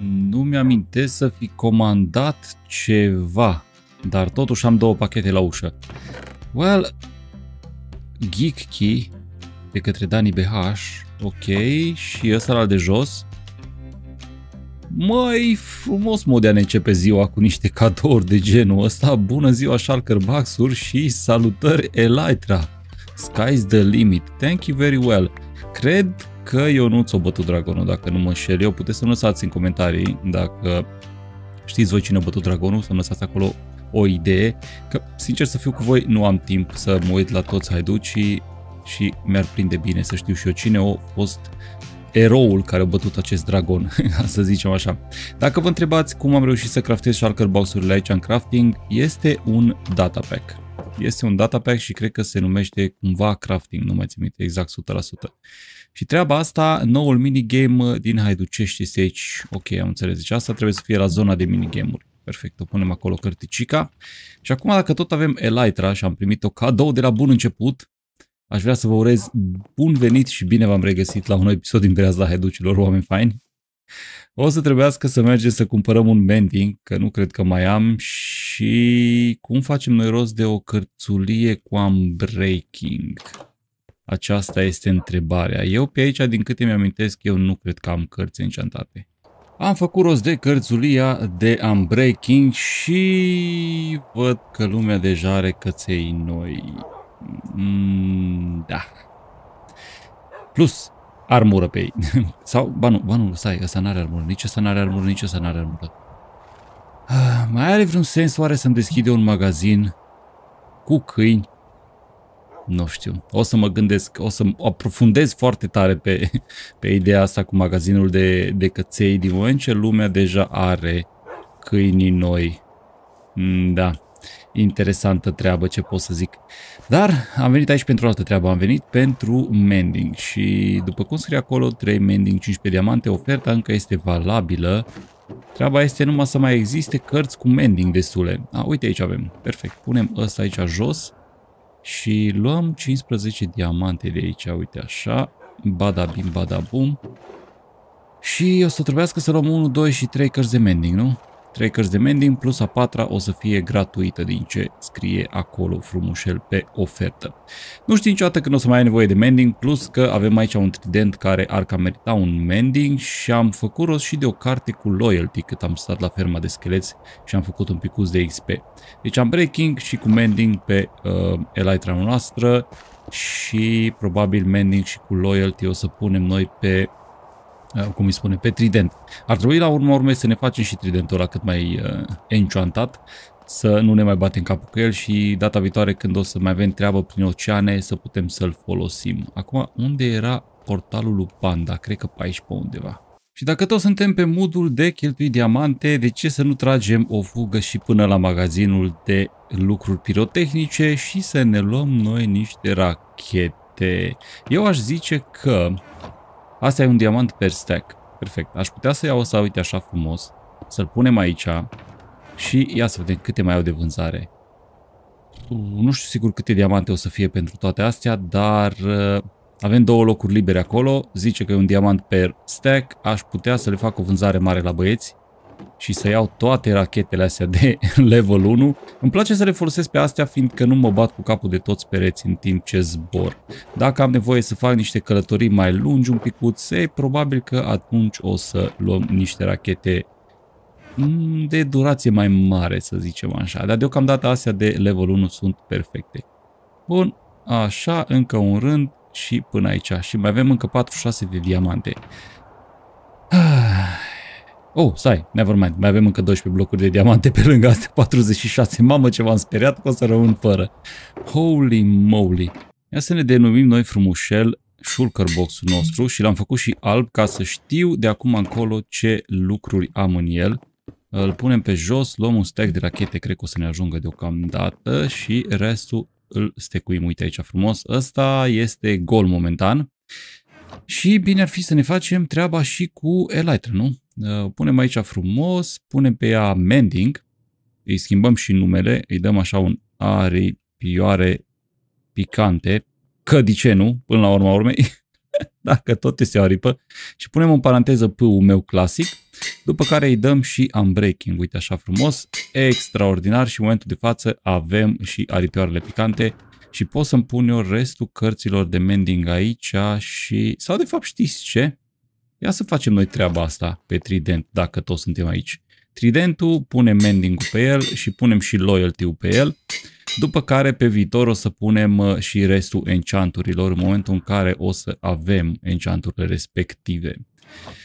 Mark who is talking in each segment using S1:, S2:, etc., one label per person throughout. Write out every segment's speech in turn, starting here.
S1: Nu mi-amintesc să fi comandat ceva, dar totuși am două pachete la ușă. Well, Geek Key de către Dani BH, ok, și ăsta de jos, mai frumos a ne începe ziua cu niște cadouri de genul ăsta, bună ziua Shulkerbucks-uri și salutări Elytra, sky's the limit, thank you very well. Cred că eu nu ți-o bătut dragonul, dacă nu mă înșel eu, puteți să-mi lăsați în comentarii dacă știți voi cine a bătut dragonul, să-mi lăsați acolo o idee, că sincer să fiu cu voi nu am timp să mă uit la toți haiducii și mi-ar prinde bine să știu și eu cine a fost eroul care a bătut acest dragon, să zicem așa. Dacă vă întrebați cum am reușit să craftez shulker box-urile aici în crafting, este un data pack. Este un data pack și cred că se numește cumva crafting, nu mai țin minte exact 100%. Și treaba asta, noul minigame din Haiducești este aici. Ok, am înțeles. Deci asta trebuie să fie la zona de minigame-uri. Perfect, o punem acolo cărticica. Și acum dacă tot avem Elytra și am primit-o cadou de la bun început, Aș vrea să vă urez bun venit și bine v-am regăsit la un nou episod din la Heducilor, oameni faini. O să trebuiască să mergem să cumpărăm un mending, că nu cred că mai am, și cum facem noi rost de o cărțulie cu unbreaking? Aceasta este întrebarea. Eu pe aici, din câte mi-amintesc, eu nu cred că am cărți încantate. Am făcut rost de cărțulia de unbreaking și văd că lumea deja are căței noi. Mm, da. Plus armură pe ei. Sau, ba nu, ba nu, stai, ăsta n-are armură, nici ăsta n-are armură, nici ăsta n-are armură. Ah, mai are vreun sens oare să-mi deschide un magazin cu câini? Nu știu. O să mă gândesc, o să aprofundez foarte tare pe, pe ideea asta cu magazinul de, de căței din moment ce lumea deja are câinii noi. Mm, da, interesantă treabă, ce pot să zic. Dar am venit aici pentru altă treabă, am venit pentru mending și după cum scrie acolo 3 mending 15 diamante, oferta încă este valabilă. Treaba este numai să mai existe cărți cu mending destule. A, uite aici avem, perfect, punem ăsta aici jos și luăm 15 diamante de aici, uite așa, bada bim bada bum. Și o să trebuiască să luăm 1, 2 și 3 cărți de mending, nu? 3 cărți de mending plus a patra o să fie gratuită din ce scrie acolo frumușel pe ofertă. Nu știu niciodată când o să mai ai nevoie de mending plus că avem aici un trident care ar ca merita un mending și am făcut rost și de o carte cu loyalty cât am stat la ferma de scheleți și am făcut un picuț de XP. Deci am breaking și cu mending pe uh, elytra noastră și probabil mending și cu loyalty o să punem noi pe Uh, cum îi spune, pe trident. Ar trebui la urmă urmei să ne facem și tridentul ăla cât mai uh, enciantat, să nu ne mai batem capul cu el și data viitoare când o să mai avem treabă prin oceane să putem să-l folosim. Acum, unde era portalul lui Panda? Cred că pe aici pe undeva. Și dacă tot suntem pe modul de cheltui diamante, de ce să nu tragem o fugă și până la magazinul de lucruri pirotehnice și să ne luăm noi niște rachete? Eu aș zice că Asta e un diamant per stack. Perfect. Aș putea să iau asta, uite, așa frumos. Să-l punem aici. Și ia să vedem câte mai au de vânzare. Nu știu sigur câte diamante o să fie pentru toate astea, dar uh, avem două locuri libere acolo. Zice că e un diamant per stack. Aș putea să le fac o vânzare mare la băieți și să iau toate rachetele astea de level 1. Îmi place să le folosesc pe astea fiindcă nu mă bat cu capul de toți pereți în timp ce zbor. Dacă am nevoie să fac niște călătorii mai lungi un picuț e probabil că atunci o să luăm niște rachete mm, de durație mai mare, să zicem așa. Dar deocamdată astea de level 1 sunt perfecte. Bun, așa, încă un rând și până aici. Și mai avem încă 46 de diamante. Ah, Oh, stai, never mind, mai avem încă 12 blocuri de diamante pe lângă astea, 46. Mamă, ce m-am speriat că o să rămân fără. Holy moly! Ia să ne denumim noi frumușel shulker box-ul nostru și l-am făcut și alb ca să știu de acum încolo ce lucruri am în el. Îl punem pe jos, luăm un stack de rachete, cred că o să ne ajungă deocamdată și restul îl stecuim, uite aici frumos. Ăsta este gol momentan. Și bine ar fi să ne facem treaba și cu Elytra, nu? Uh, punem aici frumos, punem pe ea mending, îi schimbăm și numele, îi dăm așa un aripioare picante, nu, până la urma urmei, dacă tot este o aripă, și punem în paranteză pâul meu clasic, după care îi dăm și unbreaking, uite așa frumos, extraordinar și în momentul de față avem și aripioarele picante și pot să-mi pun eu restul cărților de mending aici și, sau de fapt știți ce, Ia să facem noi treaba asta pe Trident, dacă toți suntem aici. Tridentul, punem mending pe el și punem și loyalty pe el, după care pe viitor o să punem uh, și restul enchanturilor în momentul în care o să avem enchanturile respective.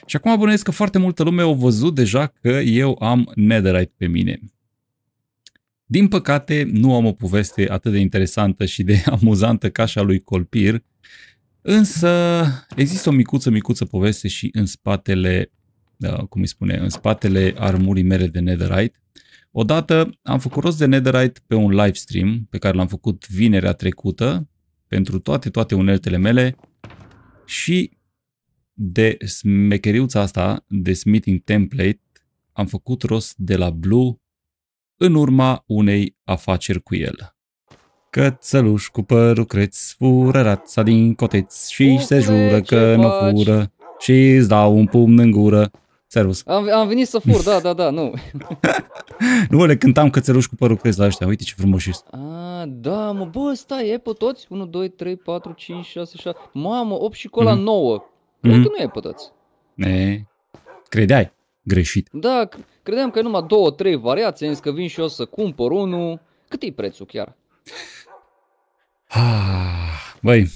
S1: Și acum bănuiesc că foarte multă lume au văzut deja că eu am netherite pe mine. Din păcate, nu am o poveste atât de interesantă și de amuzantă ca și a lui Colpir, Însă există o micuță, micuță poveste și în spatele, da, cum îi spune, în spatele armurii mele de Netherite. Odată am făcut rost de Netherite pe un live stream pe care l-am făcut vinerea trecută pentru toate, toate uneltele mele și de smecheriuța asta, de smithing template, am făcut rost de la Blue în urma unei afaceri cu el. Cățăluș cu părul creț, fură rața din coteț și Uf, se jură că nu n-o fură și îți dau un pumn în gură. Servus. Am, am
S2: venit să fur, da, da, da, nu.
S1: nu, le cântam cățeluș cu părul creț la ăștia, uite ce frumos ești.
S2: A, da, mă, bă, stai, e pe toți? 1, 2, 3, 4, 5, 6, 7, mamă, 8 și cola mm-hmm. Mhm. 9. Cred mm-hmm. că nu e pe toți.
S1: Ne, credeai greșit.
S2: Da, credeam că e numai 2, 3 variații, am zis că vin și eu să cumpăr unul. Cât e prețul chiar?
S1: Ah, băi,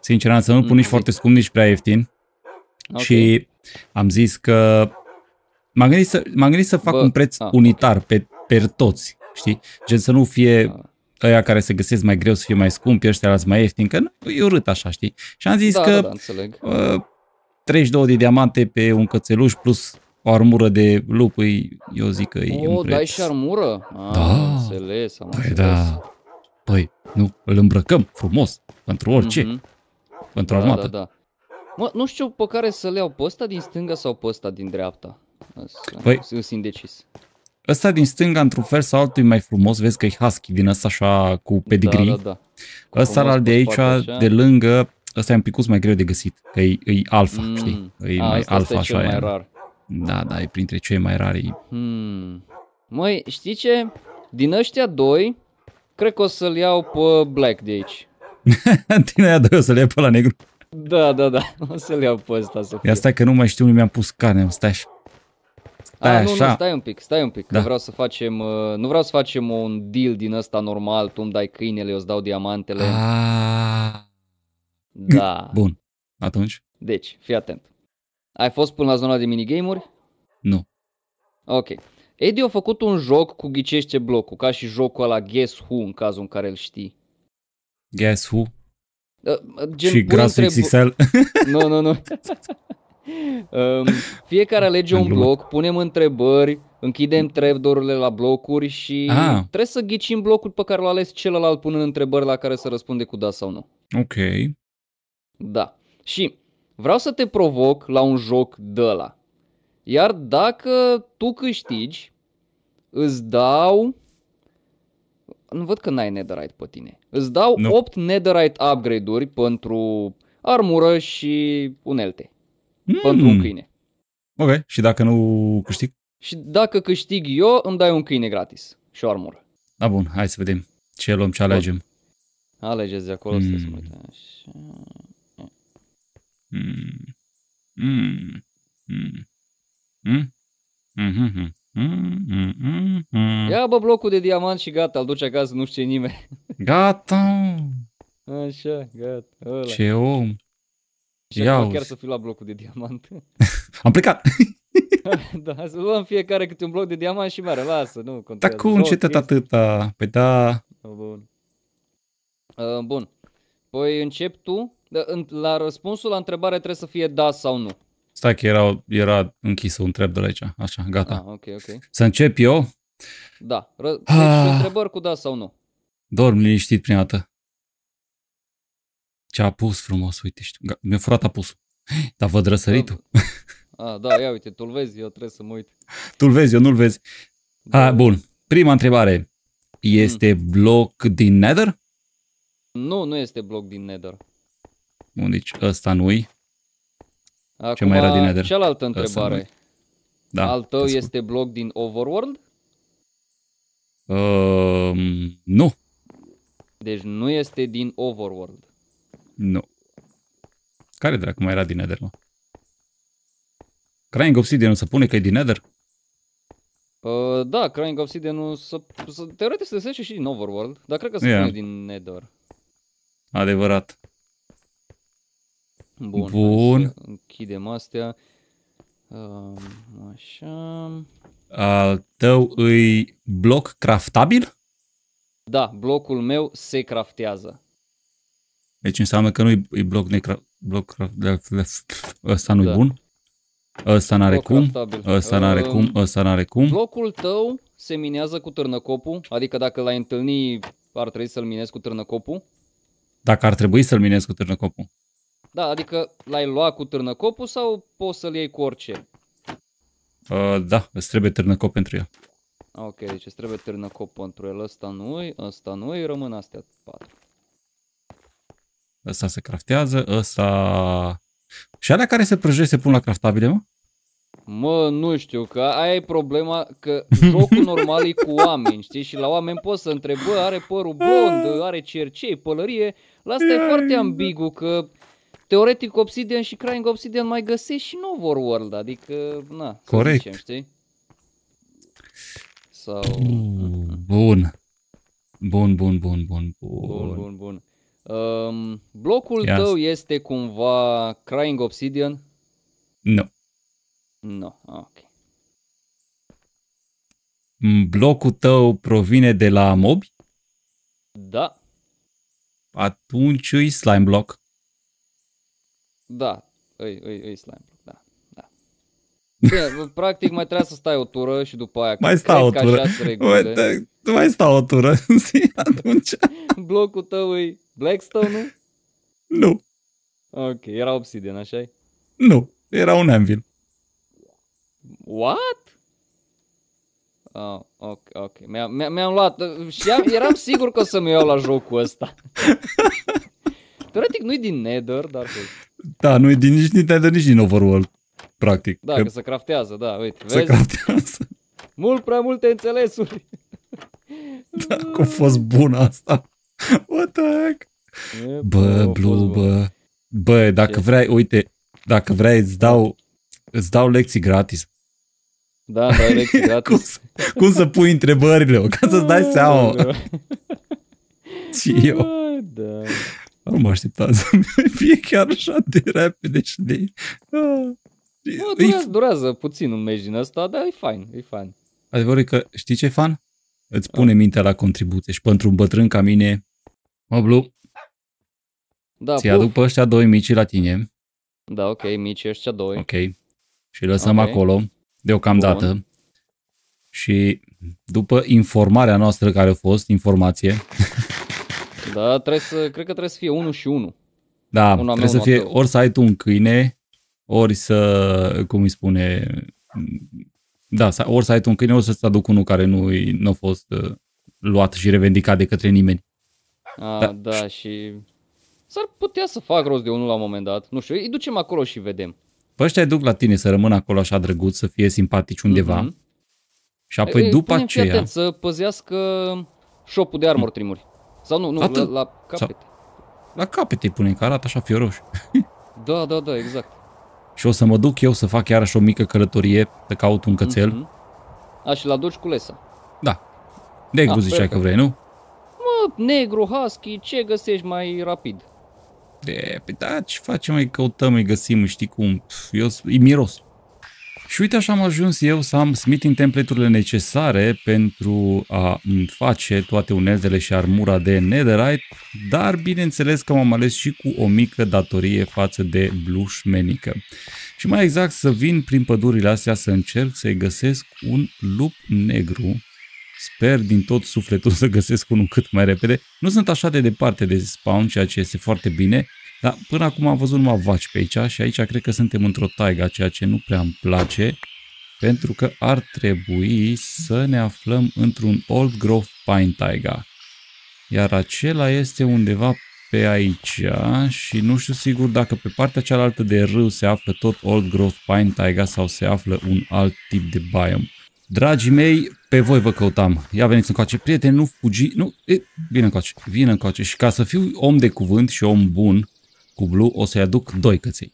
S1: sincer să nu pun nici mm. foarte scump, nici prea ieftin. Okay. Și am zis că m-am gândit să, m-am gândit să fac Bă, un preț a, ah, unitar okay. pe, pe toți, știi? Gen să nu fie ah. ăia care se găsesc mai greu să fie mai scumpi, ăștia las mai ieftin, că nu, e urât așa, știi? Și am zis da, că da, da, 32 uh, de diamante pe un cățeluș plus o armură de lup, eu zic că o, e un preț. dai și armură? Ah, da. înțeles, am păi înțeles. da. Păi, nu, îl îmbrăcăm frumos, pentru orice, mm-hmm. pentru da, armată. Da,
S2: da. Mă, nu știu pe care să le iau, pe ăsta din stânga sau pe ăsta din dreapta. Asta, păi, sunt indecis.
S1: Ăsta din stânga, într-un fel sau altul, e mai frumos, vezi că e husky din ăsta așa cu da, pedigree. Da, da, da. Cu ăsta de aici, de lângă, ăsta e un pic mai greu de găsit, că e, e alfa, mm. știi? E A, ah, mai asta alfa așa. E mai rar. Da, da, e printre cei mai rari. Hmm.
S2: Măi, știi ce? Din ăștia doi, Cred că o să-l iau pe Black de aici.
S1: Tine aia doi o să-l iau pe la negru.
S2: Da, da, da. O să-l iau pe ăsta să fie. Ia stai
S1: că nu mai știu unde mi-am pus carne. Stai așa.
S2: Stai A, așa. nu, nu, stai un pic, stai un pic, da. că vreau să facem, uh, nu vreau să facem un deal din ăsta normal, tu îmi dai câinele, eu îți dau diamantele. A...
S1: Ah. Da. Bun, atunci.
S2: Deci, fii atent. Ai fost până la zona de minigame-uri? Nu. Ok. Eddie a făcut un joc cu ghicește blocul, ca și jocul ăla Guess Who, în cazul în care îl știi. Guess Who? Ă, ă, gen, și grasul întreb... XXL? Nu, nu, nu. Fiecare alege un bloc, punem întrebări, închidem trebdorurile la blocuri și ah. trebuie să ghicim blocul pe care l-a ales celălalt punând întrebări la care să răspunde cu da sau nu. Ok. Da. Și vreau să te provoc la un joc de la. Iar dacă tu câștigi, îți dau... Nu văd că n-ai netherite pe tine. Îți dau nu. 8 netherite upgrade-uri pentru armură și unelte. Mm. Pentru un câine.
S1: Ok, și dacă nu câștig?
S2: Și dacă câștig eu, îmi dai un câine gratis și o armură.
S1: Da, bun, hai să vedem ce luăm, ce alegem.
S2: Alegeți de acolo, mm.
S1: să Mm. Mm. Mm. Mm. Mm-hmm. Mm-hmm.
S2: Ia bă blocul de diamant și gata, îl duce acasă, nu știe nimeni.
S1: Gata!
S2: Așa, gata. Ăla. Ce om! Și Ia chiar să fiu la blocul de diamant. Am plecat! da, să luăm fiecare câte un bloc de diamant și mare, lasă, nu contează. Dar cum, ce tot
S1: atâta? Păi da.
S2: da... Bun. Uh, bun. Păi încep tu. Da, la răspunsul la întrebare trebuie să fie da sau nu.
S1: Stai că era, era închisă un trep de aici. Așa, gata. Ah, okay, okay. Să încep eu?
S2: Da. Ră- deci, ah. întrebări cu da sau nu.
S1: Dorm liniștit prima dată. Ce pus frumos, uite, știu. Mi-a furat apusul. Dar văd răsăritul. Da,
S2: a, ah, da, ia uite, tu-l vezi, eu trebuie să mă uit.
S1: Tu-l vezi, eu nu-l vezi. Da. A, ah, bun. Prima întrebare. Este mm. bloc din Nether?
S2: Nu, nu este bloc din Nether.
S1: Bun, deci ăsta nu-i.
S2: Acum, Ce mai era din Nether? Cealaltă întrebare. da, Al tău este blog din Overworld?
S1: Uh, nu.
S2: Deci nu este din Overworld.
S1: Nu. Care dracu mai era din Nether, mă? Crying Obsidian să pune că e din Nether?
S2: Uh, da, Crying Obsidian nu să, să teoretic se găsește și din Overworld, dar cred că se yeah. pune din Nether.
S1: Adevărat.
S2: Bun. Bun. Închidem astea. Așa.
S1: Al tău îi bloc craftabil?
S2: Da, blocul meu se craftează.
S1: Deci înseamnă că nu e bloc necra... Bloc Ăsta nu-i da. bun? Ăsta n-are cum? Ăsta n-are cum? Ăsta n-are cum?
S2: Blocul tău se minează cu târnăcopul? Adică dacă l-ai întâlni, ar trebui să-l minezi cu târnăcopul?
S1: Dacă ar trebui să-l minezi cu târnăcopul.
S2: Da, adică l-ai luat cu târnăcopul sau poți să-l iei cu orice?
S1: Uh, da, îți trebuie târnăcop pentru el.
S2: Ah, ok, deci îți trebuie târnăcop pentru el. Ăsta nu ăsta nu rămân astea patru.
S1: Ăsta se craftează, ăsta... Și alea care se prăjește se pun la craftabile, mă?
S2: Mă, nu știu, că aia e problema, că jocul normal e cu oameni, știi? Și la oameni poți să întrebă, are părul blond, are cercei, pălărie. La asta e foarte ambigu, că Teoretic Obsidian și Crying Obsidian mai găsești și în Overworld, adică, na, Corect. Zicem, știi? Sau...
S1: Mm, bun. Bun, bun, bun, bun, bun. Bun, bun,
S2: bun. Um, blocul Ia yes. tău este cumva Crying Obsidian? Nu. No. Nu, no. ok.
S1: Mm, blocul tău provine de la mobi? Da. Atunci e slime block.
S2: Da, îi, îi, îi slime block, da. da. Bine, practic mai trebuie să stai o tură și după aia mai stai o tură. Uite, mai
S1: stai o tură
S2: zi atunci. Blocul tău e Blackstone-ul? Nu. Ok, era Obsidian, așa -i?
S1: Nu, era un Anvil.
S2: What? Oh, ok, ok. Mi-am, mi-am luat și eram sigur că o să-mi iau la jocul ăsta. Teoretic nu-i din Nether, dar...
S1: Da, nu e din, nici din Nether, nici din Overworld, practic. Da, că, că se
S2: craftează, da, uite, vezi? Se craftează. Mult prea multe înțelesuri. Da, cum a
S1: fost bun asta. What the heck? E, bă, Blue, bă. Bă, dacă Ce? vrei, uite, dacă vrei, îți dau, îți dau lecții gratis.
S2: Da, Da lecții
S1: gratis. cum, să, cum să pui întrebările, ca să-ți dai seama. Și eu. Da. Nu mă așteptam să fie chiar așa de repede și de...
S2: A, ah, nu, durează, durează puțin un meci din ăsta, dar e fain, e fain.
S1: Adevărul e că știi ce fan? Îți ah. pune mintea la contribuție și pentru un bătrân ca mine, mă blu, da, ți aduc pe ăștia doi mici la tine.
S2: Da, ok, mici ăștia doi. Ok.
S1: Și lăsăm okay. acolo, deocamdată. Bun. Și după informarea noastră care a fost, informație,
S2: Da, trebuie să, cred că trebuie să fie unul și unul. Da, una trebuie să fie tău.
S1: ori să ai tu un câine, ori să, cum îi spune, da, ori să ai tu un câine, ori să-ți aduc unul care nu, nu a fost uh, luat și revendicat de către nimeni.
S2: A, da. da, și s-ar putea să fac rost de unul la un moment dat. Nu știu, îi ducem acolo și vedem.
S1: Păi ăștia duc la tine să rămână acolo așa drăguț, să fie simpatici undeva. Mm-hmm. Și apoi e, după aceea... Atent,
S2: să păzească șopul de armor mm. trimuri. Sau nu, nu, Atât. la, la capete.
S1: Sau, la capete îi pune, că arată așa fioroș.
S2: da, da, da, exact.
S1: Și o să mă duc eu să fac chiar și o mică călătorie, să caut un cățel.
S2: Mm-hmm. A, și la duci cu lesa.
S1: Da. Negru ah, zicea că vrei, nu?
S2: Mă, negru, husky, ce găsești mai rapid?
S1: De pe păi da, ce facem, mai căutăm, îi găsim, știi cum, eu e miros. Și uite așa am ajuns eu să am smithing template-urile necesare pentru a face toate uneltele și armura de netherite, dar bineînțeles că m-am ales și cu o mică datorie față de blușmenică. Și mai exact să vin prin pădurile astea să încerc să-i găsesc un lup negru Sper din tot sufletul să găsesc unul cât mai repede. Nu sunt așa de departe de spawn, ceea ce este foarte bine, dar până acum am văzut numai vaci pe aici și aici cred că suntem într-o taiga, ceea ce nu prea îmi place, pentru că ar trebui să ne aflăm într-un Old Growth Pine Taiga. Iar acela este undeva pe aici și nu știu sigur dacă pe partea cealaltă de râu se află tot Old Growth Pine Taiga sau se află un alt tip de biome. Dragii mei, pe voi vă căutam. Ia veniți încoace, prieteni, nu fugi, nu, e, vine încoace, vine încoace. Și ca să fiu om de cuvânt și om bun, cu Blue, o să-i aduc mm. doi căței.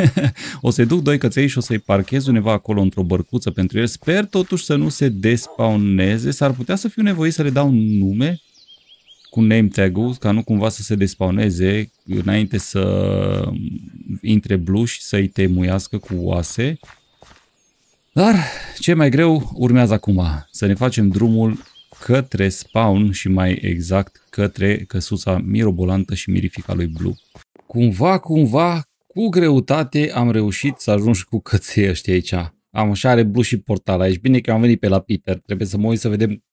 S1: o să-i duc doi căței și o să-i parchez undeva acolo într-o bărcuță pentru el. Sper totuși să nu se despauneze. S-ar putea să fiu nevoit să le dau nume cu name tag-ul, ca nu cumva să se despauneze înainte să intre Blue și să-i temuiască cu oase. Dar ce mai greu urmează acum, să ne facem drumul către spawn și mai exact către căsuța mirobolantă și mirifica lui Blue cumva, cumva, cu greutate am reușit să ajung și cu căței ăștia aici. Am așa are blu și portal aici. Bine că am venit pe la Peter. Trebuie să mă uit să vedem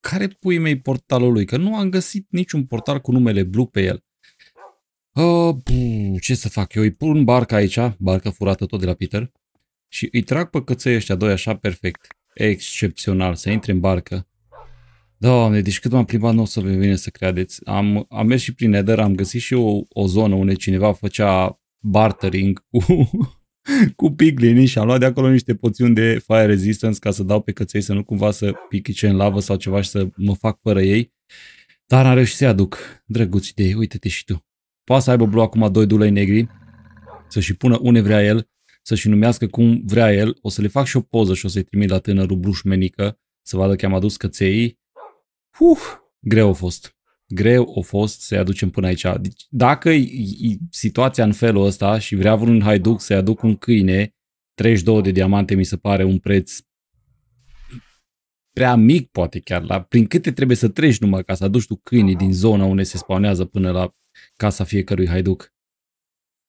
S1: care pui mei portalul lui, că nu am găsit niciun portal cu numele blue pe el. Uh, bu, ce să fac? Eu îi pun barca aici, barca furată tot de la Peter, și îi trag pe căței ăștia doi așa perfect. Excepțional, să intre în barcă. Doamne, deci cât m-am plimbat, nu o să vă vine să credeți. Am, am mers și prin Nether, am găsit și eu o, o zonă unde cineva făcea bartering cu, cu piglini și am luat de acolo niște poțiuni de fire resistance ca să dau pe căței să nu cumva să pichice în lavă sau ceva și să mă fac fără ei. Dar am reușit să-i aduc. Drăguț de ei, uite-te și tu. Poate să aibă blu acum doi dulei negri, să și pună une vrea el, să-și numească cum vrea el, o să le fac și o poză și o să-i trimit la tânărul blușmenică să vadă că am adus căței Uf, greu a fost. Greu a fost să-i aducem până aici. Deci, dacă e situația în felul ăsta și vrea vreun haiduc să-i aduc un câine, 32 de diamante mi se pare un preț prea mic, poate chiar, la prin câte trebuie să treci numai ca să aduci tu câinii din zona unde se spawnează până la casa fiecărui haiduc.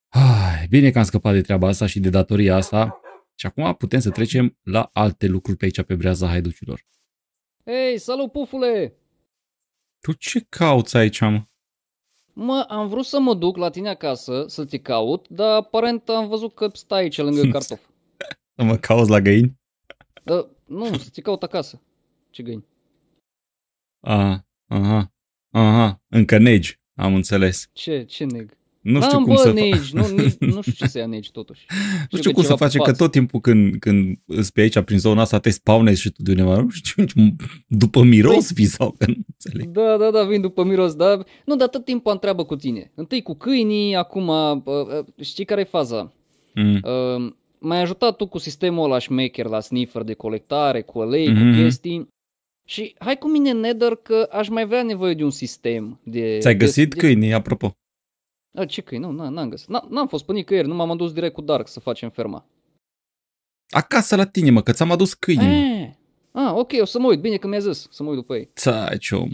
S1: Ah, bine că am scăpat de treaba asta și de datoria asta și acum putem să trecem la alte lucruri pe aici pe breaza haiducilor.
S2: Hei, salut, pufule!
S1: Tu ce cauți aici, mă?
S2: Mă, am vrut să mă duc la tine acasă să te caut, dar aparent am văzut că stai aici lângă cartof.
S1: Să mă cauți la găini?
S2: Da, nu, să te caut acasă. Ce găini?
S1: Aha, aha, aha, încă negi, am înțeles. Ce, ce neg? Nu știu cum să negi, nu, nu știu ce să ia totuși. nu știu cum să faci, că tot timpul când, când îți pe aici, prin zona asta, te spawnezi și tu de nu știu, după miros păi- vii sau că nu înțeleg.
S2: Da, da, da, vin după miros, da. Nu, dar tot timpul am treabă cu tine. Întâi cu câinii, acum, știi care e faza? Mm. Uh, m-ai ajutat tu cu sistemul ăla șmecher la sniffer de colectare, cu alei, mm-hmm. cu chestii. Și hai cu mine, Nether, că aș mai avea nevoie de un sistem. De, Ți-ai găsit de,
S1: câinii, apropo?
S2: A, ce că nu, n-am găsit. N-am fost pe nicăieri, nu m-am adus direct cu Dark să facem ferma.
S1: Acasă la tine, mă, că ți-am adus câini.
S2: Ah, ok, o să mă uit. Bine că mi-a zis să mă uit după ei. ce om.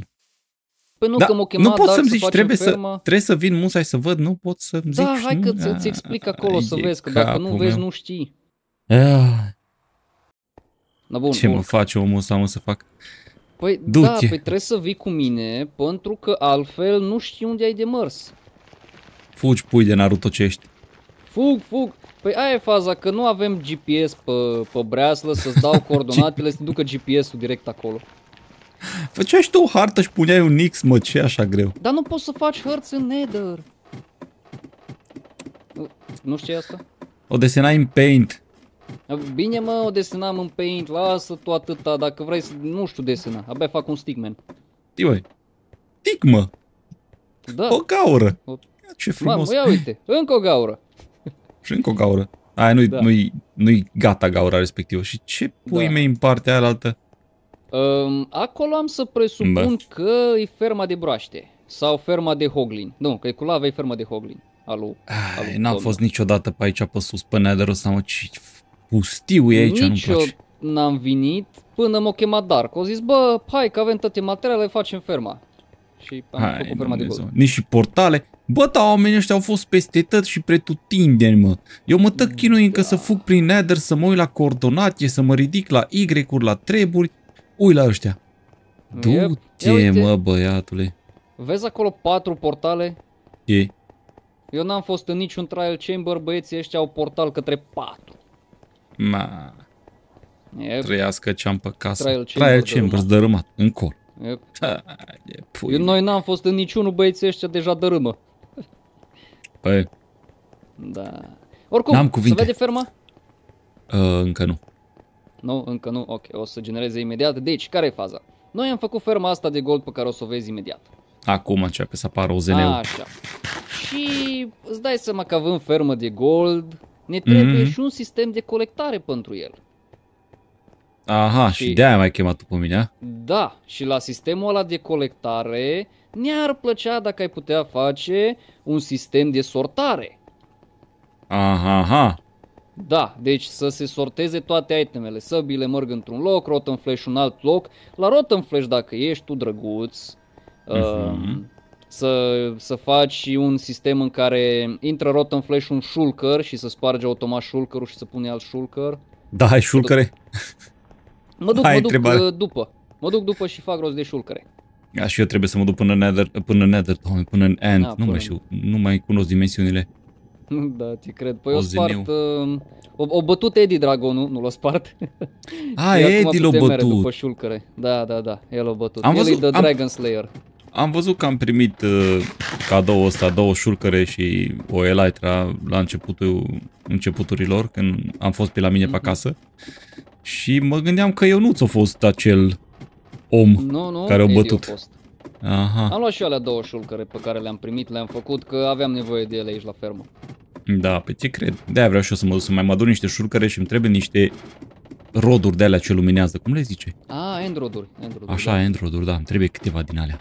S2: Păi nu, da, că m-o chema, nu pot să-mi zici, să trebuie, ferma. să,
S1: trebuie să vin musai să văd, nu pot să-mi da, zici. Da, hai că nu, ți explic acolo să vezi, că dacă nu vezi, meu. nu știi. Da, bun, Ce bun. mă face omul ăsta, mă, să fac?
S2: Păi da, Du-te. da, păi trebuie să vii cu mine, pentru că altfel nu știu unde ai de mers.
S1: Fugi, pui de Naruto ce ești.
S2: Fug, fug. Păi aia e faza, că nu avem GPS pe, pe breaslă să-ți dau coordonatele, să-ți ducă GPS-ul direct acolo.
S1: Făceai și tu o hartă și puneai un X, mă, ce așa greu?
S2: Dar nu poți să faci hărți în Nether. Nu știu ce asta?
S1: O desenai în Paint.
S2: Bine mă, o desenam în Paint, lasă tu atâta, dacă vrei să... Nu știu desena, abia fac un stickman.
S1: Tii, Tic, mă!
S2: Da. O gaură. O ce frumos. Mamă, ia uite, încă o gaură.
S1: Și încă o gaură. Aia nu-i, da. nu-i, nu-i gata gaura respectivă. Și ce pui da. mei în partea aia altă?
S2: Um, acolo am să presupun da. că e ferma de broaște. Sau ferma de hoglin. Nu, că e lava, e ferma de hoglin. Alu, alu, Ai, n-am fost
S1: niciodată pe aici, pe sus, pe de rost, mă, ce pustiu e aici, nu-mi Nicio,
S2: n-am venit până m-a chemat Dark. O zis, bă, hai că avem toate materialele, facem ferma. Și
S1: am hai, făcut ferma de gol. Nici și portale. Bă, da, oamenii ăștia au fost peste tot și pretutindeni, mă. Eu mă chinui încă să fug prin nether, să mă uit la coordonate, să mă ridic la Y-uri, la treburi. Ui la ăștia. Du-te, mă, băiatule.
S2: Vezi acolo patru portale? E. Eu n-am fost în niciun trial chamber, băieții ăștia au portal către patru. Ma. Yep.
S1: Trăiască ce-am pe casă. Trial chamber, trial chamber dărâmat. dărâmat, încolo.
S2: Yep. Ha, noi n-am fost în niciunul, băieții ăștia deja dărâmă. Păi. Da. Oricum, N-am cuvinte. se vede fermă?
S1: Uh, încă nu.
S2: Nu, încă nu. Ok, o să genereze imediat. Deci, care e faza? Noi am făcut ferma asta de gold pe care o să o vezi imediat.
S1: Acum începe să apară ozeleu. Așa.
S2: Și îți dai seama că având fermă de gold, ne trebuie mm-hmm. și un sistem de colectare pentru el.
S1: Aha, și, și de-aia mai chemat pe mine,
S2: Da, și la sistemul ăla de colectare ne-ar plăcea dacă ai putea face un sistem de sortare.
S1: Aha, aha.
S2: Da, deci să se sorteze toate itemele. Săbile merg într-un loc, Rotten Flash un alt loc. La Rotten Flash, dacă ești tu drăguț, uh-huh. să, să faci și un sistem în care intră Rotten Flash un shulker și să sparge automat shulkerul și să pune alt shulker. Da, ai shulkere? Mă duc, Hai, mă duc întrebare. Uh, după. Mă duc după și fac rost de șulcăre.
S1: A, și eu trebuie să mă duc până în Nether, până în Nether, doamne, până în End, da, nu până... mai știu, nu mai cunosc dimensiunile.
S2: Da, ti cred. Păi o, o spart, uh, o, o bătut Edi Dragonul, nu l-o spart. A, Edi l-o bătut. După șulcăre. Da, da, da, el o bătut. Am el văzut, e The am, Dragon Slayer.
S1: Am văzut că am primit uh, cadou ăsta, două șulcăre și o Elytra la începutul, începuturilor, când am fost pe la mine mm-hmm. pe mhm. acasă. Și mă gândeam că eu nu a fost acel om no, no, care a bătut. Aha.
S2: Am luat și alea două șulcăre pe care le-am primit, le-am făcut, că aveam nevoie de ele aici la fermă.
S1: Da, pe ce cred. de vreau și eu să mă duc să mai mă adun niște șulcăre și îmi trebuie niște roduri de alea ce luminează. Cum le zice?
S2: A, endroduri. endroduri Așa,
S1: da. endroduri, da. Îmi trebuie câteva din alea.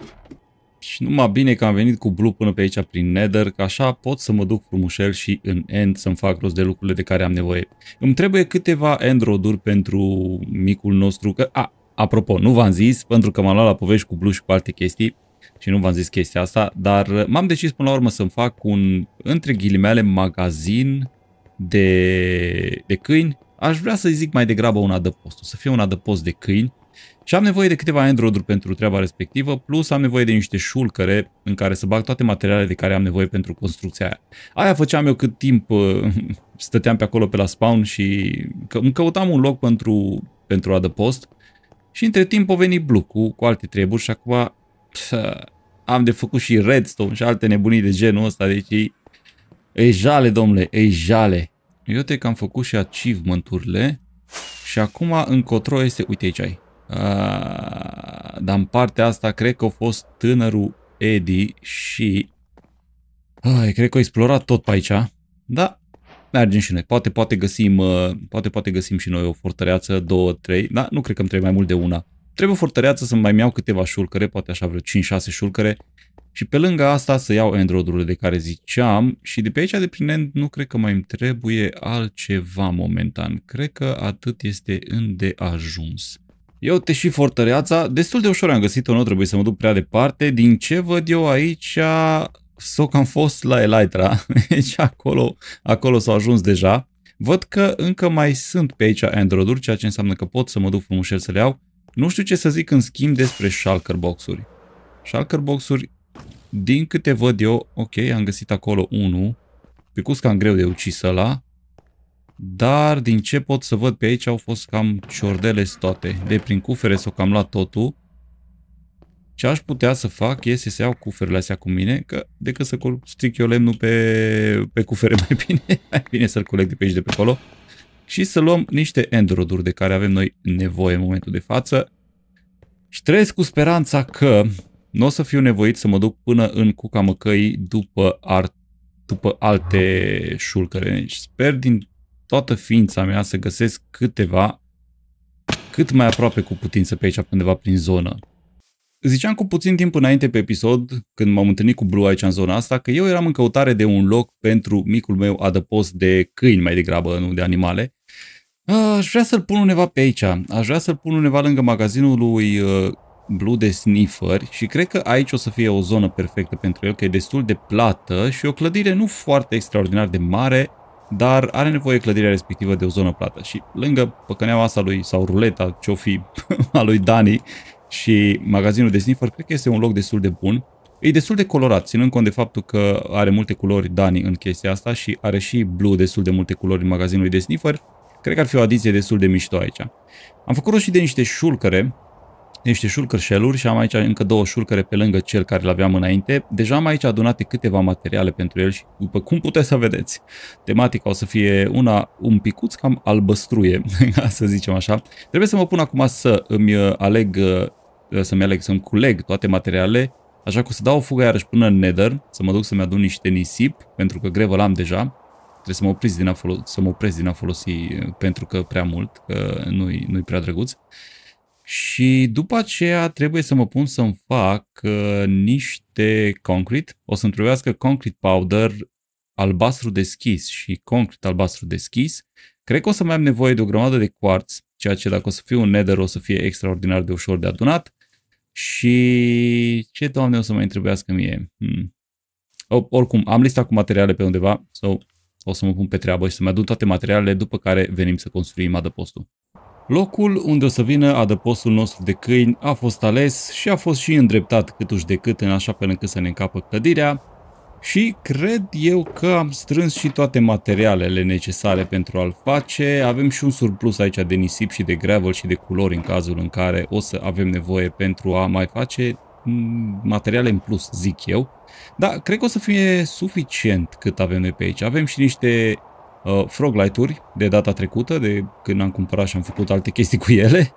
S1: Și numai bine că am venit cu Blue până pe aici prin Nether, că așa pot să mă duc frumușel și în End să-mi fac rost de lucrurile de care am nevoie. Îmi trebuie câteva Endroduri pentru micul nostru, că... A, apropo, nu v-am zis, pentru că m-am luat la povești cu Blue și cu alte chestii, și nu v-am zis chestia asta, dar m-am decis până la urmă să-mi fac un, între ghilimele, magazin de, de câini. Aș vrea să zic mai degrabă un adăpost, o să fie un adăpost de câini, și am nevoie de câteva Android-uri pentru treaba respectivă, plus am nevoie de niște șulcăre în care să bag toate materialele de care am nevoie pentru construcția aia. Aia făceam eu cât timp uh, stăteam pe acolo pe la spawn și că îmi căutam un loc pentru, pentru adăpost și între timp au venit blue cu, cu alte treburi și acum pă, am de făcut și redstone și alte nebunii de genul ăsta, deci ei e jale, domnule, e jale. Eu te că am făcut și achievement-urile și acum încotro este, uite aici ai, Uh, dar în partea asta cred că a fost tânărul Eddie și... Ai, cred că a explorat tot pe aici. Da, mergem și noi. Poate, poate găsim, ah, poate, poate găsim și noi o fortăreață, două, trei. Da, nu cred că îmi trebuie mai mult de una. Trebuie o fortăreață să mai iau câteva șulcăre, poate așa vreo 5-6 șulcăre. Și pe lângă asta să iau android de care ziceam și de pe aici, de prin end, nu cred că mai îmi trebuie altceva momentan. Cred că atât este îndeajuns. Eu te și fortăreața, destul de ușor am găsit-o, nu trebuie să mă duc prea departe. Din ce văd eu aici, s că am fost la Elytra, deci acolo, acolo s-au ajuns deja. Văd că încă mai sunt pe aici Android-uri, ceea ce înseamnă că pot să mă duc frumușel să le iau. Nu știu ce să zic în schimb despre shulker box-uri. Shulker box-uri, din câte văd eu, ok, am găsit acolo unul. Pe că am greu de ucis ăla. Dar din ce pot să văd pe aici au fost cam ciordele toate. De prin cufere s-o cam luat totul. Ce aș putea să fac este să iau cuferele astea cu mine, că decât să stric eu lemnul pe, pe cufere mai bine, mai bine să-l coleg de pe aici de pe acolo. Și să luăm niște endroduri de care avem noi nevoie în momentul de față. Și trăiesc cu speranța că nu o să fiu nevoit să mă duc până în cuca măcăi după, ar, după alte șulcăre. Deci sper din toată ființa mea să găsesc câteva cât mai aproape cu putință pe aici, undeva prin zonă. Ziceam cu puțin timp înainte pe episod, când m-am întâlnit cu Blue aici în zona asta, că eu eram în căutare de un loc pentru micul meu adăpost de câini mai degrabă, nu de animale. Aș vrea să-l pun undeva pe aici, aș vrea să-l pun undeva lângă magazinul lui uh, Blue de sniffer și cred că aici o să fie o zonă perfectă pentru el, că e destul de plată și o clădire nu foarte extraordinar de mare, dar are nevoie clădirea respectivă de o zonă plată. Și lângă păcăneaua asta lui, sau ruleta, ce-o fi a lui Dani și magazinul de sniffer, cred că este un loc destul de bun. E destul de colorat, ținând cont de faptul că are multe culori Dani în chestia asta și are și blue destul de multe culori în magazinul de sniffer. Cred că ar fi o adiție destul de mișto aici. Am făcut și de niște șulcăre, niște șulcări și am aici încă două șulcăre pe lângă cel care l-aveam înainte. Deja am aici adunate câteva materiale pentru el și după cum puteți să vedeți, tematica o să fie una un picuț cam albăstruie, să zicem așa. Trebuie să mă pun acum să îmi uh, aleg, uh, să-mi aleg, să-mi culeg toate materialele, așa că o să dau o fugă iarăși până în nether, să mă duc să-mi adun niște nisip, pentru că grevă l-am deja. Trebuie să mă, opresc din a folosi, să mă opresc din a folosi pentru că prea mult, că nu-i, nu-i prea drăguț. Uh, și după aceea trebuie să mă pun să-mi fac uh, niște concrete. O să-mi trebuiască concrete powder albastru deschis și concrete albastru deschis. Cred că o să mai am nevoie de o grămadă de quartz, ceea ce dacă o să fiu un nether o să fie extraordinar de ușor de adunat. Și ce, doamne, o să mai întrebească mie? Hmm. O, oricum, am lista cu materiale pe undeva, so, o să mă pun pe treabă și să-mi adun toate materialele, după care venim să construim adăpostul. Locul unde o să vină adăpostul nostru de câini a fost ales și a fost și îndreptat câtuși de cât în așa fel încât să ne încapă clădirea și cred eu că am strâns și toate materialele necesare pentru a-l face. Avem și un surplus aici de nisip și de gravel și de culori în cazul în care o să avem nevoie pentru a mai face mm, materiale în plus, zic eu. Dar cred că o să fie suficient cât avem noi pe aici. Avem și niște uh, froglight-uri de data trecută, de când am cumpărat și am făcut alte chestii cu ele.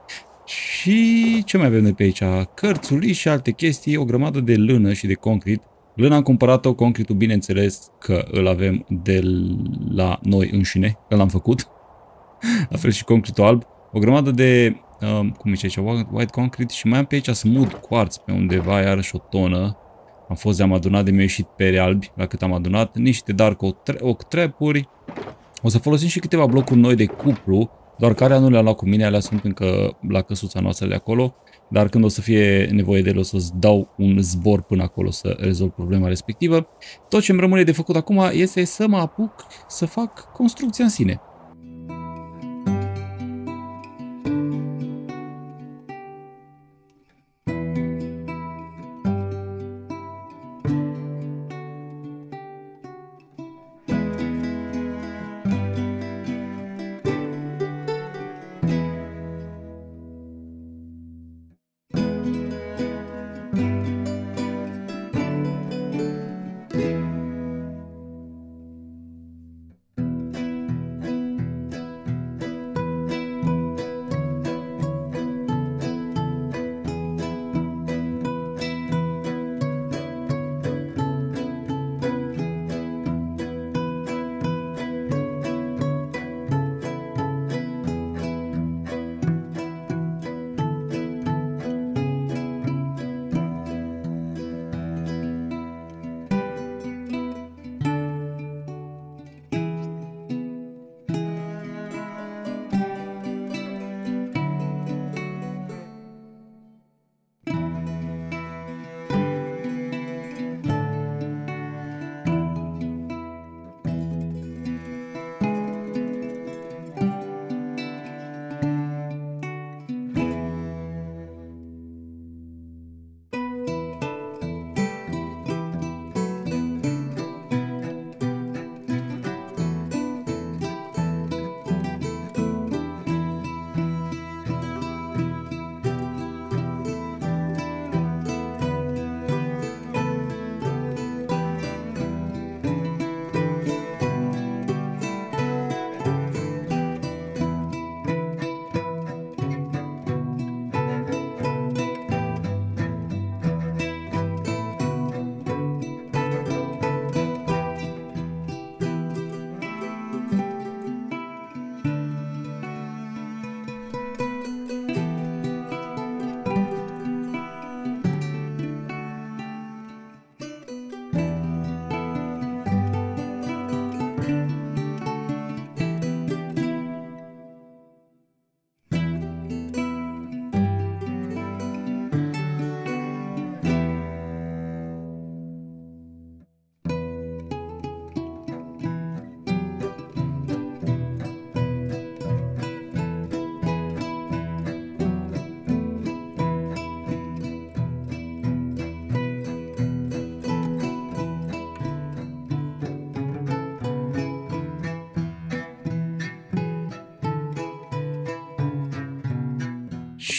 S1: Și ce mai avem de pe aici? Cărțuli și alte chestii, o grămadă de lână și de concret. Lână am cumpărat-o, concretul bineînțeles că îl avem de la noi înșine, că l-am făcut. la fel și concretul alb. O grămadă de, um, cum zice aici, white concrete și mai am pe aici smooth quartz pe undeva, iarăși o tonă. Am fost, am adunat de mi a ieșit pere albi la cât am adunat, niște dark oak trapuri, o să folosim și câteva blocuri noi de cupru, doar care nu le-am luat cu mine, alea sunt încă la căsuța noastră de acolo, dar când o să fie nevoie de el o să-ți dau un zbor până acolo să rezolv problema respectivă. Tot ce îmi rămâne de făcut acum este să mă apuc să fac construcția în sine.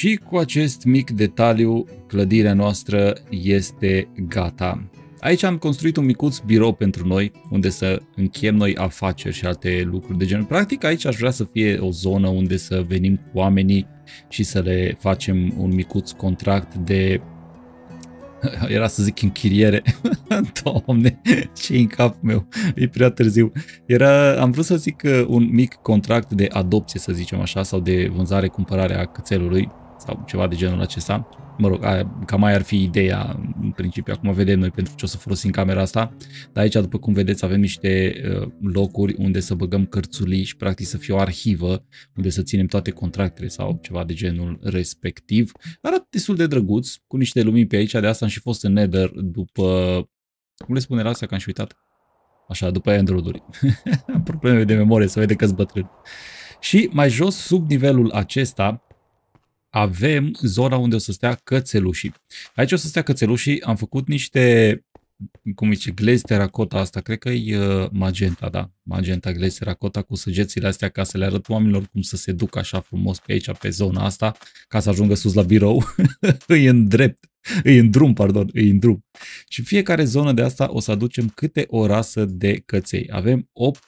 S1: Și cu acest mic detaliu, clădirea noastră este gata. Aici am construit un micuț birou pentru noi, unde să închem noi afaceri și alte lucruri de genul. Practic, aici aș vrea să fie o zonă unde să venim cu oamenii și să le facem un micuț contract de era să zic închiriere. Doamne, ce în cap meu, e prea târziu. Era, am vrut să zic uh, un mic contract de adopție, să zicem așa, sau de vânzare-cumpărare a cățelului, sau ceva de genul acesta. Mă rog, cam mai ar fi ideea în principiu. Acum vedem noi pentru ce o să folosim camera asta. Dar aici, după cum vedeți, avem niște uh, locuri unde să băgăm cărțulii și practic să fie o arhivă unde să ținem toate contractele sau ceva de genul respectiv. Arată destul de drăguț, cu niște lumini pe aici. De asta am și fost în Nether după... Cum le spune la astea că am și uitat? Așa, după Android-uri. Am probleme de memorie, să vede că-s bătrân. Și mai jos, sub nivelul acesta, avem zona unde o să stea cățelușii. Aici o să stea cățelușii, am făcut niște cum zice, glezi teracota asta, cred că e uh, magenta, da, magenta glezi teracota cu săgețile astea ca să le arăt oamenilor cum să se ducă așa frumos pe aici, pe zona asta, ca să ajungă sus la birou, îi în drept, îi în drum, pardon, îi în drum. Și fiecare zonă de asta o să aducem câte o rasă de căței. Avem 8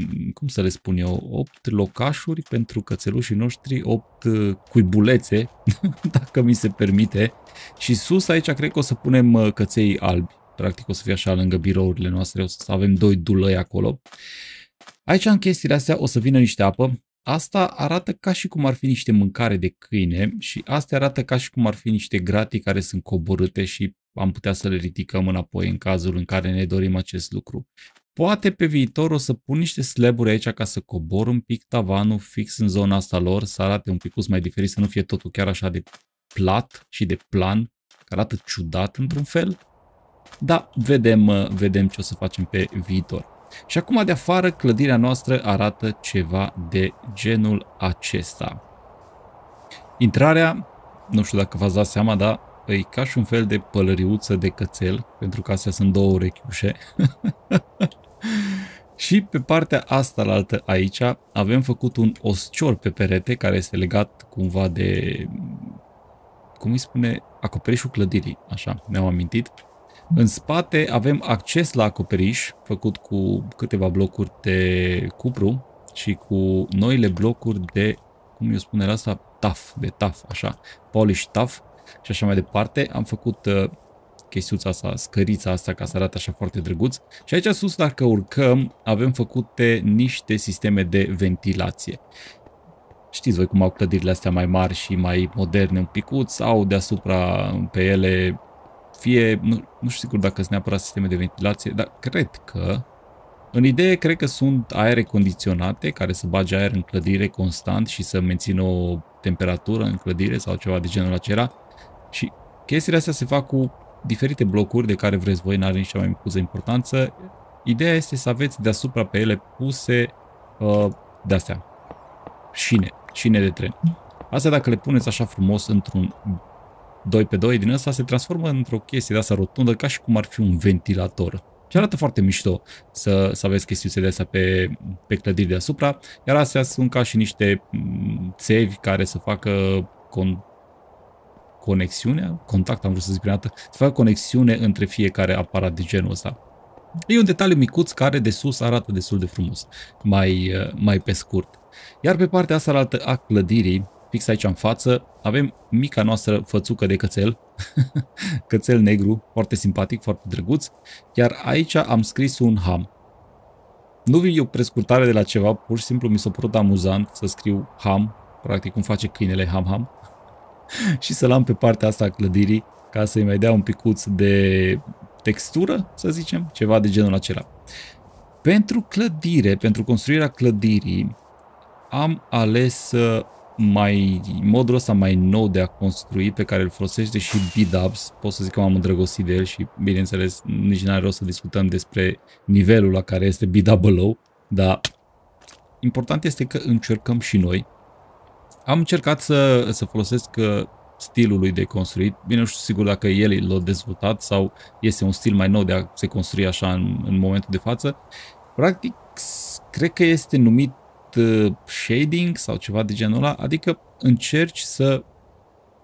S1: Mm, cum să le spun eu, 8 locașuri pentru cățelușii noștri, 8 uh, cuibulețe, dacă mi se permite. Și sus aici cred că o să punem uh, căței albi. Practic o să fie așa lângă birourile noastre, o să avem doi dulăi acolo. Aici în chestiile astea o să vină niște apă. Asta arată ca și cum ar fi niște mâncare de câine și astea arată ca și cum ar fi niște gratii care sunt coborâte și am putea să le ridicăm înapoi în cazul în care ne dorim acest lucru. Poate pe viitor o să pun niște slaburi aici ca să cobor un pic tavanul fix în zona asta lor, să arate un pic mai diferit, să nu fie totul chiar așa de plat și de plan, că arată ciudat într-un fel. Dar vedem, uh, vedem ce o să facem pe viitor. Și acum de afară clădirea noastră arată ceva de genul acesta. Intrarea, nu știu dacă v-ați dat seama, dar e ca și un fel de pălăriuță de cățel, pentru că astea sunt două urechiușe. Și pe partea asta la altă aici avem făcut un oscior pe perete care este legat cumva de, cum îi spune, acoperișul clădirii, așa, mi-am amintit. În spate avem acces la acoperiș făcut cu câteva blocuri de cupru și cu noile blocuri de, cum eu spune la asta, taf, de taf, așa, polish taf și așa mai departe. Am făcut uh, chestiuța asta, scărița asta, ca să arate așa foarte drăguț. Și aici sus, dacă urcăm, avem făcute niște sisteme de ventilație. Știți voi cum au clădirile astea mai mari și mai moderne un picuț, sau deasupra pe ele fie, nu, nu știu sigur dacă sunt neapărat sisteme de ventilație, dar cred că în idee, cred că sunt aere condiționate care să bage aer în clădire constant și să mențină o temperatură în clădire sau ceva de genul acela. Și chestiile astea se fac cu diferite blocuri de care vreți voi, n-are nici mai micuță importanță. Ideea este să aveți deasupra pe ele puse uh, de-astea, șine, șine de tren. Astea dacă le puneți așa frumos într-un 2 pe 2 din asta se transformă într-o chestie de asta rotundă ca și cum ar fi un ventilator. Ce arată foarte mișto să, să aveți chestiuțe de astea pe, pe clădiri deasupra, iar astea sunt ca și niște mm, țevi care să facă con, conexiunea, contact am vrut să zic prima dată, să facă conexiune între fiecare aparat de genul ăsta. E un detaliu micuț care de sus arată destul de frumos, mai, uh, mai pe scurt. Iar pe partea asta altă a clădirii, fix aici în față, avem mica noastră fățucă de cățel, cățel negru, foarte simpatic, foarte drăguț, iar aici am scris un ham. Nu vin eu prescurtare de la ceva, pur și simplu mi s-a părut amuzant să scriu ham, practic cum face câinele ham-ham, și să-l am pe partea asta a clădirii ca să-i mai dea un picuț de textură, să zicem, ceva de genul acela. Pentru clădire, pentru construirea clădirii, am ales uh, mai modul ăsta mai nou de a construi pe care îl folosește și B Dubs. Pot să zic că m-am îndrăgostit de el și, bineînțeles, nici n-are rost să discutăm despre nivelul la care este BW, dar important este că încercăm și noi am încercat să, să folosesc uh, stilul lui de construit. Bine, nu știu sigur dacă el l-a dezvoltat sau este un stil mai nou de a se construi așa în, în momentul de față. Practic, cred că este numit uh, shading sau ceva de genul ăla, adică încerci să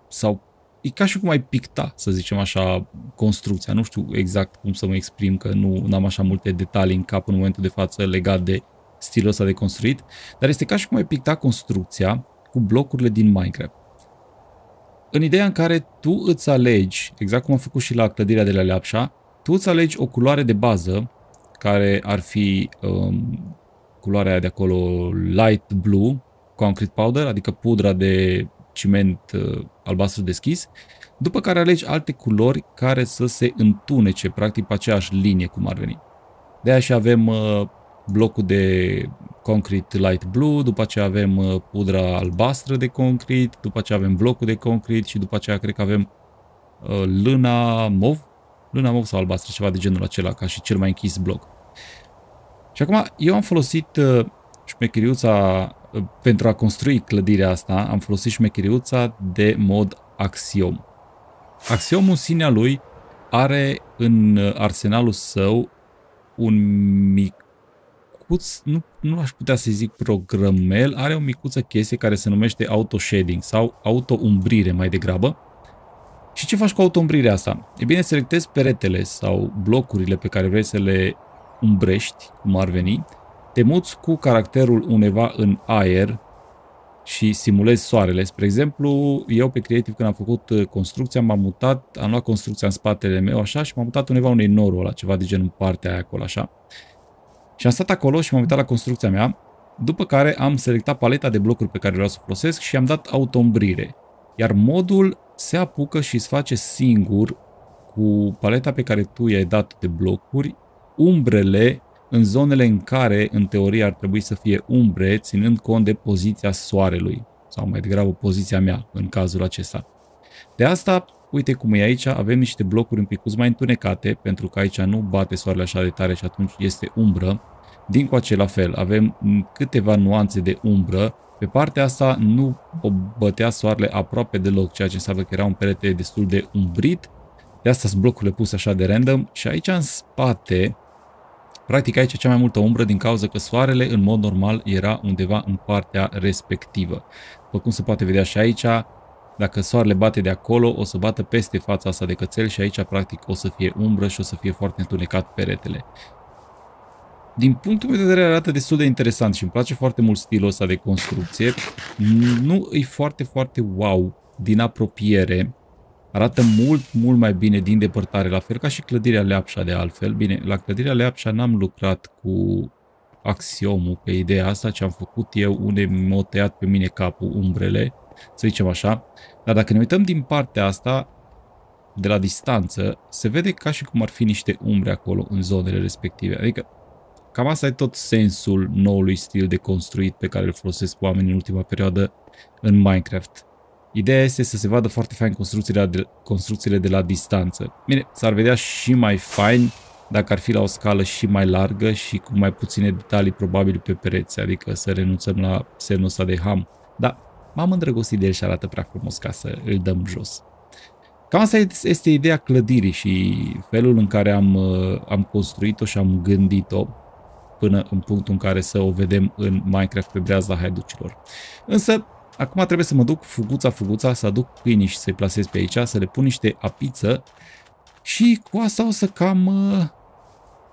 S1: sau e ca și cum ai picta, să zicem așa, construcția. Nu știu exact cum să mă exprim, că nu am așa multe detalii în cap în momentul de față legat de stilul ăsta de construit, dar este ca și cum ai picta construcția cu blocurile din Minecraft. În ideea în care tu îți alegi, exact cum am făcut și la clădirea de la Leapșa, tu îți alegi o culoare de bază, care ar fi um, culoarea de acolo light blue, concrete powder, adică pudra de ciment uh, albastru deschis, după care alegi alte culori care să se întunece, practic pe aceeași linie cum ar veni. De aia și avem uh, blocul de concret light blue, după aceea avem uh, pudra albastră de concret, după aceea avem blocul de concret și după aceea cred că avem uh, lâna mov, lâna mov sau albastră, ceva de genul acela, ca și cel mai închis bloc. Și acum eu am folosit uh, șmecheriuța pentru a construi clădirea asta, am folosit șmecheriuța de mod axiom. Axiomul sinea lui are în arsenalul său un mic micuț, nu, nu aș putea să zic programel, are o micuță chestie care se numește auto-shading sau auto-umbrire mai degrabă. Și ce faci cu auto-umbrirea asta? E bine, selectezi peretele sau blocurile pe care vrei să le umbrești, cum ar veni, te muți cu caracterul undeva în aer și simulezi soarele. Spre exemplu, eu pe Creative când am făcut uh, construcția, m-am mutat, am luat construcția în spatele meu așa și m-am mutat undeva unei norul ăla, ceva de genul partea aia acolo așa. Și am stat acolo și m-am uitat la construcția mea, după care am selectat paleta de blocuri pe care vreau să o folosesc și am dat autombrire. Iar modul se apucă și îți face singur cu paleta pe care tu i-ai dat de blocuri, umbrele în zonele în care, în teorie, ar trebui să fie umbre, ținând cont de poziția soarelui, sau mai degrabă poziția mea, în cazul acesta. De asta, uite cum e aici, avem niște blocuri un pic mai întunecate, pentru că aici nu bate soarele așa de tare și atunci este umbră, din cu acela fel, avem câteva nuanțe de umbră. Pe partea asta nu o bătea soarele aproape deloc, ceea ce înseamnă că era un perete destul de umbrit. De asta sunt blocurile puse așa de random și aici în spate, practic aici e cea mai multă umbră din cauza că soarele în mod normal era undeva în partea respectivă. După cum se poate vedea și aici, dacă soarele bate de acolo, o să bată peste fața asta de cățel și aici practic o să fie umbră și o să fie foarte întunecat peretele din punctul meu de vedere arată destul de interesant și îmi place foarte mult stilul ăsta de construcție. Nu e foarte, foarte wow din apropiere. Arată mult, mult mai bine din depărtare, la fel ca și clădirea Leapșa de altfel. Bine, la clădirea Leapșa n-am lucrat cu axiomul pe ideea asta ce am făcut eu, unde m-au tăiat pe mine capul umbrele, să zicem așa. Dar dacă ne uităm din partea asta, de la distanță, se vede ca și cum ar fi niște umbre acolo în zonele respective. Adică Cam asta e tot sensul noului stil de construit pe care îl folosesc oamenii în ultima perioadă în Minecraft. Ideea este să se vadă foarte fain construcțiile de, construcțiile de la distanță. Bine, s-ar vedea și mai fain dacă ar fi la o scală și mai largă și cu mai puține detalii probabil pe pereți, adică să renunțăm la semnul ăsta de ham. Dar m-am îndrăgostit de el și arată prea frumos ca să îl dăm jos. Cam asta este ideea clădirii și felul în care am, uh, am construit-o și am gândit-o până în punctul în care să o vedem în Minecraft pe breazla haiducilor. Însă, acum trebuie să mă duc fuguța-fuguța, să aduc câinii și să-i plasez pe aici, să le pun niște apiță și cu asta o să cam uh,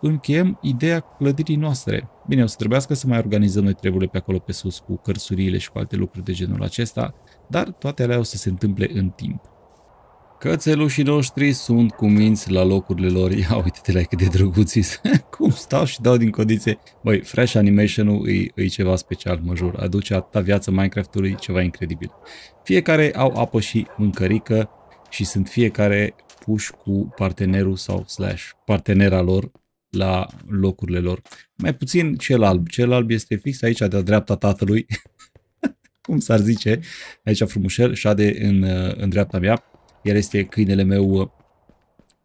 S1: încheiem ideea clădirii noastre. Bine, o să trebuiască să mai organizăm noi treburile pe acolo pe sus cu cărsurile și cu alte lucruri de genul acesta, dar toate alea o să se întâmple în timp. Cățelușii noștri sunt cuminți la locurile lor. Ia uite-te la cât de drăguții Cum stau și dau din codițe. Băi, Fresh Animation-ul e, e ceva special, mă jur. Aduce atâta viață Minecraft-ului, ceva incredibil. Fiecare au apă și mâncărică și sunt fiecare puși cu partenerul sau slash partenera lor la locurile lor. Mai puțin cel alb. Cel alb este fix aici de-a dreapta tatălui, cum s-ar zice, aici frumușel, șade în, în dreapta mea el este câinele meu uh,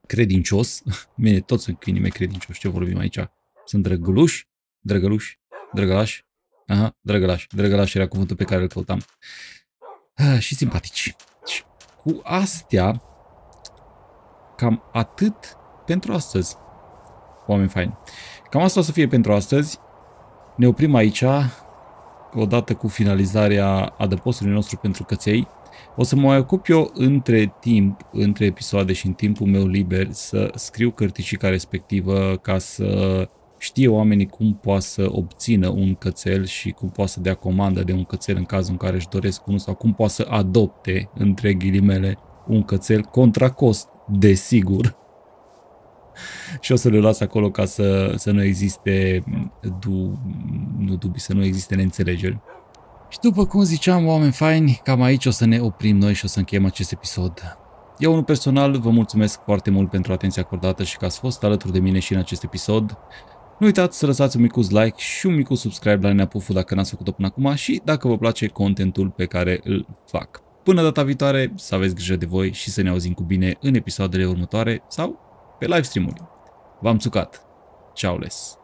S1: credincios. Mine, toți sunt câinii mei credincioși, ce vorbim aici. Sunt drăguluși? drăgăluși, drăgălași. Aha, drăgălași. Drăgălași era cuvântul pe care îl căutam. Ah, și simpatici. Și deci, cu astea, cam atât pentru astăzi. Oameni faini. Cam asta o să fie pentru astăzi. Ne oprim aici, odată cu finalizarea adăpostului nostru pentru căței. O să mă mai ocup eu între timp, între episoade și în timpul meu liber să scriu cărticica respectivă ca să știe oamenii cum poate să obțină un cățel și cum poate să dea comandă de un cățel în cazul în care își doresc unul sau cum poate să adopte, între ghilimele, un cățel contra cost, desigur. și o să le las acolo ca să, să nu existe du, nu dubii, să nu existe neînțelegeri. Și după cum ziceam, oameni faini, cam aici o să ne oprim noi și o să încheiem acest episod. Eu, unul personal, vă mulțumesc foarte mult pentru atenția acordată și că ați fost alături de mine și în acest episod. Nu uitați să lăsați un micuț like și un micuț subscribe la Neapufu dacă n-ați făcut-o până acum și dacă vă place contentul pe care îl fac. Până data viitoare, să aveți grijă de voi și să ne auzim cu bine în episoadele următoare sau pe live uri V-am țucat! Ciao les!